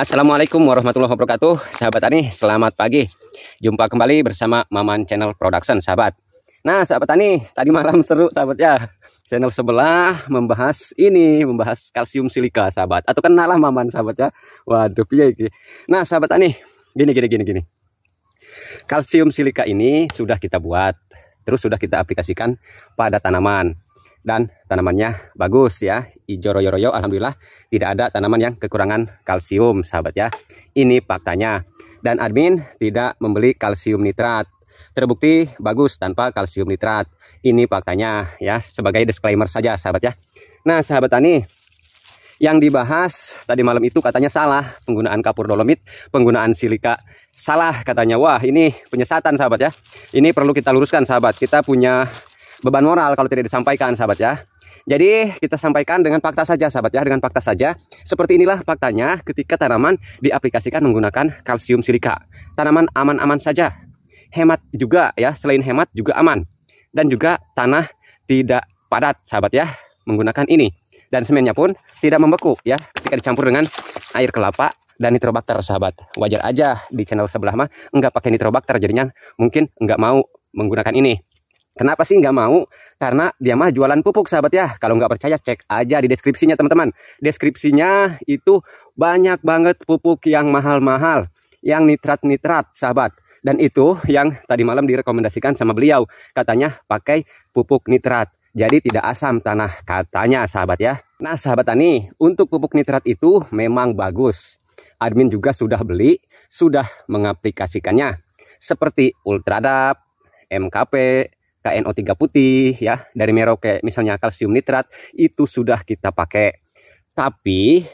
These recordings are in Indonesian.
Assalamualaikum warahmatullahi wabarakatuh Sahabat Tani, selamat pagi Jumpa kembali bersama Maman Channel Production, sahabat Nah, sahabat Tani, tadi malam seru, sahabat ya Channel sebelah membahas ini, membahas kalsium silika, sahabat Atau kenalah Maman, sahabat ya Waduh, piye iki Nah, sahabat Tani, gini, gini, gini, gini Kalsium silika ini sudah kita buat Terus sudah kita aplikasikan pada tanaman dan tanamannya bagus ya hijau royo-royo Alhamdulillah tidak ada tanaman yang kekurangan kalsium sahabat ya ini faktanya dan admin tidak membeli kalsium nitrat terbukti bagus tanpa kalsium nitrat ini faktanya ya sebagai disclaimer saja sahabat ya nah sahabat tani yang dibahas tadi malam itu katanya salah penggunaan kapur dolomit, penggunaan silika salah katanya. Wah, ini penyesatan sahabat ya. Ini perlu kita luruskan sahabat. Kita punya beban moral kalau tidak disampaikan sahabat ya. Jadi kita sampaikan dengan fakta saja sahabat ya, dengan fakta saja. Seperti inilah faktanya ketika tanaman diaplikasikan menggunakan kalsium silika. Tanaman aman-aman saja. Hemat juga ya, selain hemat juga aman. Dan juga tanah tidak padat sahabat ya menggunakan ini. Dan semennya pun tidak membeku ya ketika dicampur dengan air kelapa dan nitrobakter sahabat. Wajar aja di channel sebelah mah enggak pakai nitrobakter jadinya mungkin enggak mau menggunakan ini. Kenapa sih nggak mau? Karena dia mah jualan pupuk sahabat ya. Kalau nggak percaya cek aja di deskripsinya teman-teman. Deskripsinya itu banyak banget pupuk yang mahal-mahal. Yang nitrat-nitrat sahabat. Dan itu yang tadi malam direkomendasikan sama beliau. Katanya pakai pupuk nitrat. Jadi tidak asam tanah katanya sahabat ya. Nah sahabat tani untuk pupuk nitrat itu memang bagus. Admin juga sudah beli, sudah mengaplikasikannya. Seperti Ultradap, MKP, KNO3 putih ya dari Merauke misalnya kalsium nitrat itu sudah kita pakai. Tapi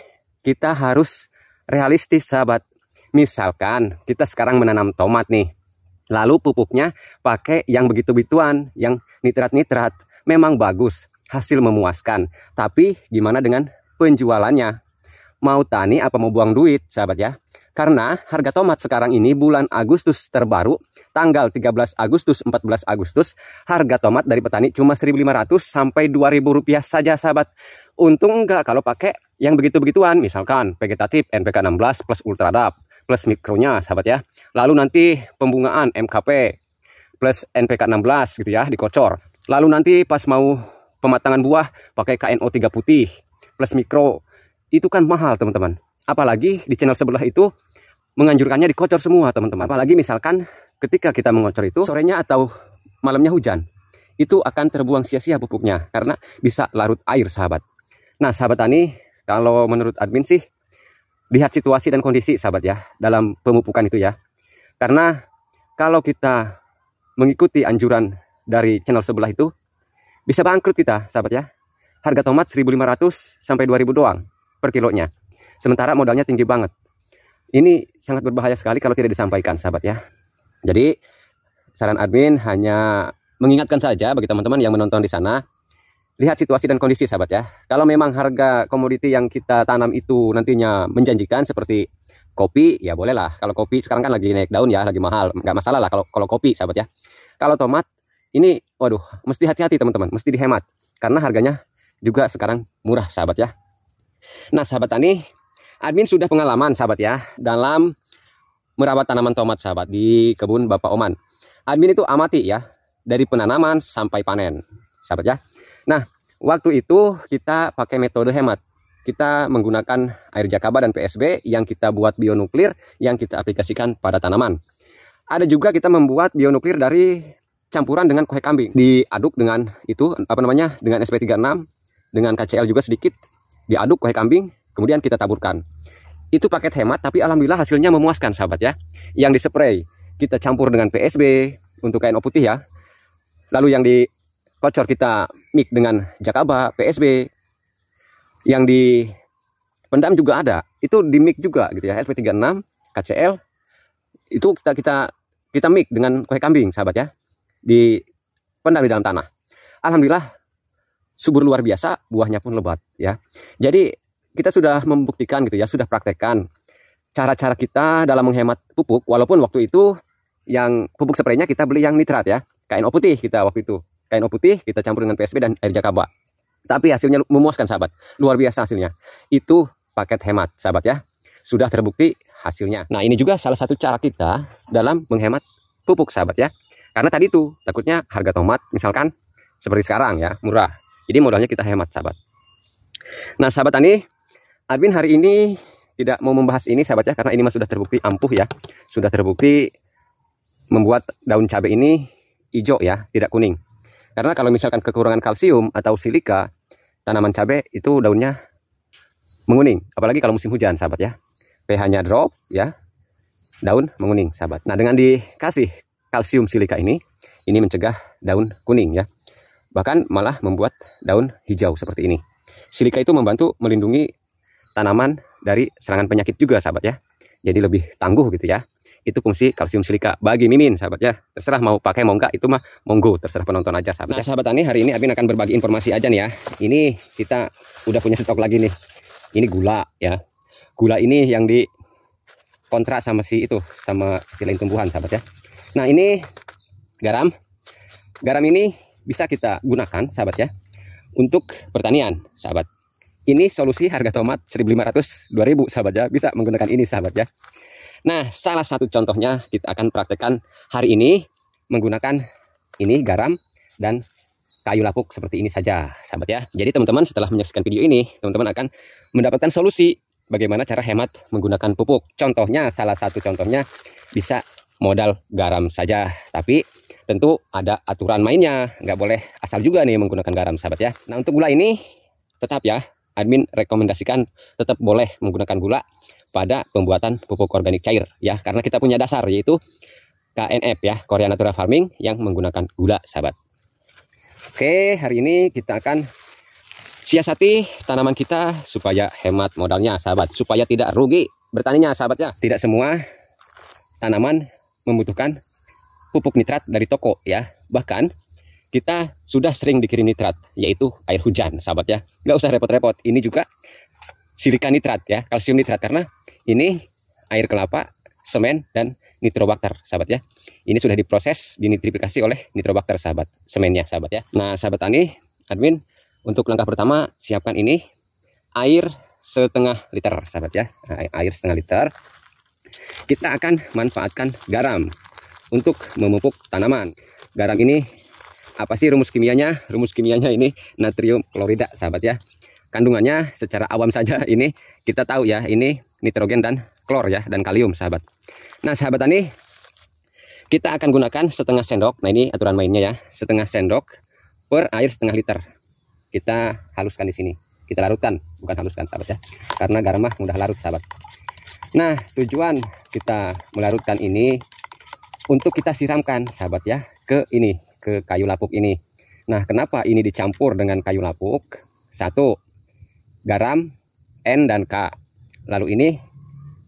kita harus realistis sahabat. Misalkan kita sekarang menanam tomat nih. Lalu pupuknya pakai yang begitu bituan yang nitrat-nitrat. Memang bagus, hasil memuaskan. Tapi gimana dengan penjualannya? Mau tani apa mau buang duit, sahabat ya? Karena harga tomat sekarang ini bulan Agustus terbaru tanggal 13 Agustus, 14 Agustus, harga tomat dari petani cuma 1.500 sampai 2.000 rupiah saja sahabat. Untung enggak kalau pakai yang begitu-begituan, misalkan vegetatif NPK 16 plus ultradap plus mikronya sahabat ya. Lalu nanti pembungaan MKP plus NPK 16 gitu ya dikocor. Lalu nanti pas mau pematangan buah pakai KNO3 putih plus mikro. Itu kan mahal teman-teman. Apalagi di channel sebelah itu menganjurkannya dikocor semua teman-teman. Apalagi misalkan ketika kita mengocor itu sorenya atau malamnya hujan itu akan terbuang sia-sia pupuknya karena bisa larut air sahabat nah sahabat tani kalau menurut admin sih lihat situasi dan kondisi sahabat ya dalam pemupukan itu ya karena kalau kita mengikuti anjuran dari channel sebelah itu bisa bangkrut kita sahabat ya harga tomat 1500 sampai 2000 doang per kilonya sementara modalnya tinggi banget ini sangat berbahaya sekali kalau tidak disampaikan sahabat ya jadi saran admin hanya mengingatkan saja bagi teman-teman yang menonton di sana, lihat situasi dan kondisi sahabat ya. Kalau memang harga komoditi yang kita tanam itu nantinya menjanjikan seperti kopi, ya bolehlah. Kalau kopi sekarang kan lagi naik daun ya, lagi mahal, nggak masalah lah kalau kalau kopi sahabat ya. Kalau tomat ini, waduh, mesti hati-hati teman-teman, mesti dihemat karena harganya juga sekarang murah sahabat ya. Nah sahabat tani, admin sudah pengalaman sahabat ya dalam merawat tanaman tomat sahabat di kebun Bapak Oman. Admin itu amati ya dari penanaman sampai panen sahabat ya. Nah waktu itu kita pakai metode hemat. Kita menggunakan air jakaba dan PSB yang kita buat bionuklir yang kita aplikasikan pada tanaman. Ada juga kita membuat bionuklir dari campuran dengan kue kambing diaduk dengan itu apa namanya dengan SP36 dengan KCL juga sedikit diaduk kue kambing kemudian kita taburkan itu paket hemat tapi alhamdulillah hasilnya memuaskan sahabat ya yang dispray kita campur dengan PSB untuk kain putih ya lalu yang dikocor kita mix dengan Jakaba PSB yang di pendam juga ada itu di mix juga gitu ya SP36 KCL itu kita kita kita mix dengan kue kambing sahabat ya di pendam di dalam tanah alhamdulillah subur luar biasa buahnya pun lebat ya jadi kita sudah membuktikan gitu ya, sudah praktekkan cara-cara kita dalam menghemat pupuk walaupun waktu itu yang pupuk spraynya kita beli yang nitrat ya, KNO putih kita waktu itu. KNO putih kita campur dengan PSB dan air Jakaba. Tapi hasilnya memuaskan sahabat, luar biasa hasilnya. Itu paket hemat sahabat ya. Sudah terbukti hasilnya. Nah, ini juga salah satu cara kita dalam menghemat pupuk sahabat ya. Karena tadi tuh takutnya harga tomat misalkan seperti sekarang ya, murah. Jadi modalnya kita hemat sahabat. Nah, sahabat tani, admin hari ini tidak mau membahas ini sahabat ya karena ini mas sudah terbukti ampuh ya sudah terbukti membuat daun cabai ini hijau ya tidak kuning karena kalau misalkan kekurangan kalsium atau silika tanaman cabai itu daunnya menguning apalagi kalau musim hujan sahabat ya pH-nya drop ya daun menguning sahabat nah dengan dikasih kalsium silika ini ini mencegah daun kuning ya bahkan malah membuat daun hijau seperti ini silika itu membantu melindungi tanaman dari serangan penyakit juga sahabat ya jadi lebih tangguh gitu ya itu fungsi kalsium silika bagi mimin sahabat ya terserah mau pakai mau enggak itu mah monggo terserah penonton aja sahabat ya. nah, ya. sahabat tani hari ini Abin akan berbagi informasi aja nih ya ini kita udah punya stok lagi nih ini gula ya gula ini yang di kontrak sama si itu sama sisi lain tumbuhan sahabat ya nah ini garam garam ini bisa kita gunakan sahabat ya untuk pertanian sahabat ini solusi harga tomat 1500 2000 sahabat ya bisa menggunakan ini sahabat ya nah salah satu contohnya kita akan praktekkan hari ini menggunakan ini garam dan kayu lapuk seperti ini saja sahabat ya jadi teman-teman setelah menyaksikan video ini teman-teman akan mendapatkan solusi bagaimana cara hemat menggunakan pupuk contohnya salah satu contohnya bisa modal garam saja tapi tentu ada aturan mainnya nggak boleh asal juga nih menggunakan garam sahabat ya nah untuk gula ini tetap ya admin rekomendasikan tetap boleh menggunakan gula pada pembuatan pupuk organik cair ya karena kita punya dasar yaitu KNF ya Korea Natural Farming yang menggunakan gula sahabat Oke hari ini kita akan siasati tanaman kita supaya hemat modalnya sahabat supaya tidak rugi bertaninya sahabat ya tidak semua tanaman membutuhkan pupuk nitrat dari toko ya bahkan kita sudah sering dikirim nitrat, yaitu air hujan, sahabat ya. Nggak usah repot-repot. Ini juga silika nitrat ya, kalsium nitrat karena ini air kelapa, semen dan nitrobakter, sahabat ya. Ini sudah diproses, dinitrifikasi oleh nitrobakter, sahabat. Semennya, sahabat ya. Nah, sahabat Tani, admin, untuk langkah pertama siapkan ini air setengah liter, sahabat ya. Nah, air setengah liter. Kita akan manfaatkan garam untuk memupuk tanaman. Garam ini apa sih rumus kimianya? Rumus kimianya ini natrium klorida, sahabat ya. Kandungannya secara awam saja ini kita tahu ya, ini nitrogen dan klor ya dan kalium, sahabat. Nah, sahabat tani kita akan gunakan setengah sendok. Nah, ini aturan mainnya ya. Setengah sendok per air setengah liter. Kita haluskan di sini. Kita larutkan, bukan haluskan, sahabat ya. Karena garam mudah larut, sahabat. Nah, tujuan kita melarutkan ini untuk kita siramkan sahabat ya ke ini ke kayu lapuk ini nah kenapa ini dicampur dengan kayu lapuk satu garam N dan K lalu ini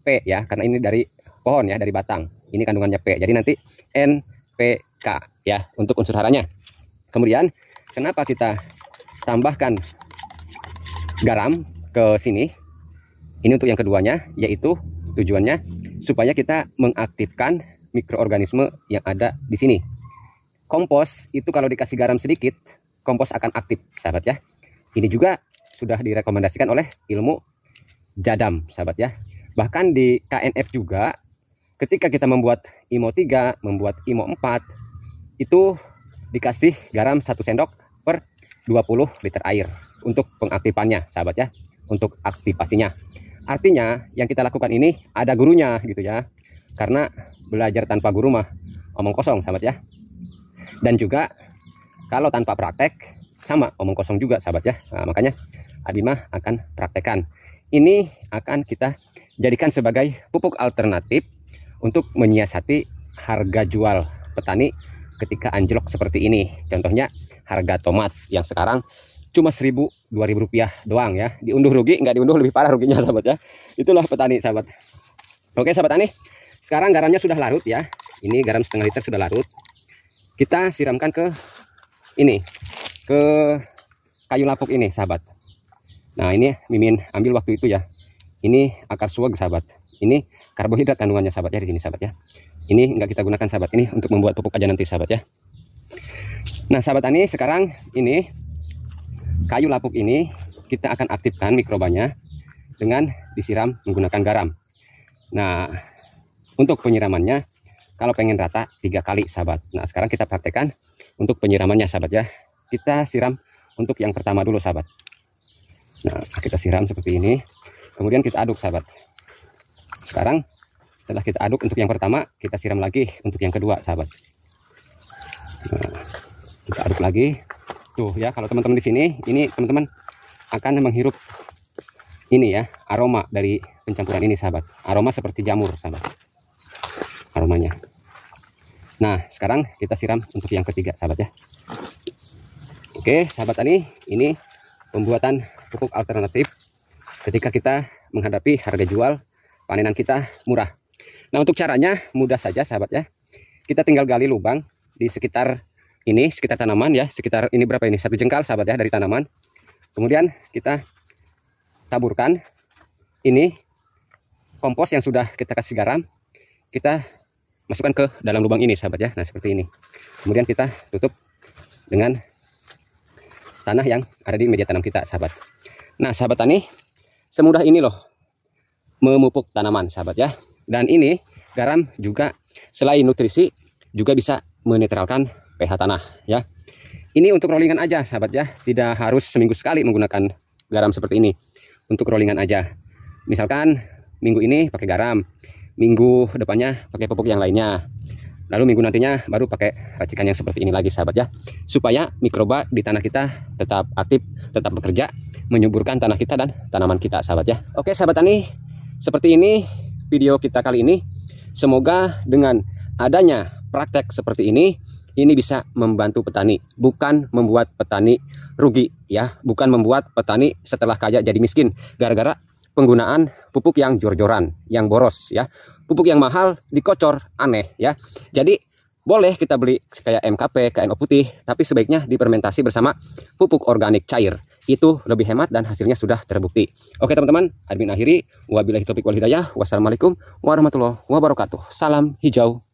P ya karena ini dari pohon ya dari batang ini kandungannya P jadi nanti N P K ya untuk unsur haranya kemudian kenapa kita tambahkan garam ke sini ini untuk yang keduanya yaitu tujuannya supaya kita mengaktifkan mikroorganisme yang ada di sini. Kompos itu kalau dikasih garam sedikit, kompos akan aktif, sahabat ya. Ini juga sudah direkomendasikan oleh ilmu jadam, sahabat ya. Bahkan di KNF juga, ketika kita membuat IMO 3, membuat IMO 4, itu dikasih garam 1 sendok per 20 liter air untuk pengaktifannya, sahabat ya, untuk aktivasinya. Artinya yang kita lakukan ini ada gurunya gitu ya, karena belajar tanpa guru mah omong kosong sahabat ya dan juga kalau tanpa praktek sama omong kosong juga sahabat ya nah, makanya Abimah akan praktekan ini akan kita jadikan sebagai pupuk alternatif untuk menyiasati harga jual petani ketika anjlok seperti ini contohnya harga tomat yang sekarang cuma seribu dua ribu rupiah doang ya diunduh rugi nggak diunduh lebih parah ruginya sahabat ya itulah petani sahabat oke sahabat tani sekarang garamnya sudah larut ya ini garam setengah liter sudah larut kita siramkan ke ini ke kayu lapuk ini sahabat nah ini mimin ambil waktu itu ya ini akar suwag sahabat ini karbohidrat kandungannya sahabat ya di sini sahabat ya ini enggak kita gunakan sahabat ini untuk membuat pupuk aja nanti sahabat ya nah sahabat ani sekarang ini kayu lapuk ini kita akan aktifkan mikrobanya dengan disiram menggunakan garam nah untuk penyiramannya, kalau pengen rata, tiga kali sahabat. Nah, sekarang kita praktekkan untuk penyiramannya sahabat ya. Kita siram untuk yang pertama dulu sahabat. Nah, kita siram seperti ini. Kemudian kita aduk sahabat. Sekarang setelah kita aduk untuk yang pertama, kita siram lagi untuk yang kedua sahabat. Nah, kita aduk lagi. Tuh ya, kalau teman-teman di sini, ini teman-teman akan menghirup ini ya, aroma dari pencampuran ini sahabat. Aroma seperti jamur sahabat aromanya nah sekarang kita siram untuk yang ketiga sahabat ya oke sahabat tani ini pembuatan pupuk alternatif ketika kita menghadapi harga jual panenan kita murah nah untuk caranya mudah saja sahabat ya kita tinggal gali lubang di sekitar ini sekitar tanaman ya sekitar ini berapa ini satu jengkal sahabat ya dari tanaman kemudian kita taburkan ini kompos yang sudah kita kasih garam kita masukkan ke dalam lubang ini sahabat ya nah seperti ini kemudian kita tutup dengan tanah yang ada di media tanam kita sahabat nah sahabat tani semudah ini loh memupuk tanaman sahabat ya dan ini garam juga selain nutrisi juga bisa menetralkan pH tanah ya ini untuk rollingan aja sahabat ya tidak harus seminggu sekali menggunakan garam seperti ini untuk rollingan aja misalkan minggu ini pakai garam minggu depannya pakai pupuk yang lainnya lalu minggu nantinya baru pakai racikan yang seperti ini lagi sahabat ya supaya mikroba di tanah kita tetap aktif tetap bekerja menyuburkan tanah kita dan tanaman kita sahabat ya oke sahabat tani seperti ini video kita kali ini semoga dengan adanya praktek seperti ini ini bisa membantu petani bukan membuat petani rugi ya bukan membuat petani setelah kaya jadi miskin gara-gara penggunaan pupuk yang jor-joran, yang boros ya. Pupuk yang mahal dikocor, aneh ya. Jadi boleh kita beli kayak MKP, KNO putih, tapi sebaiknya dipermentasi bersama pupuk organik cair. Itu lebih hemat dan hasilnya sudah terbukti. Oke teman-teman, admin akhiri. Wabillahi taufiq wal hidayah. Wassalamualaikum warahmatullahi wabarakatuh. Salam hijau.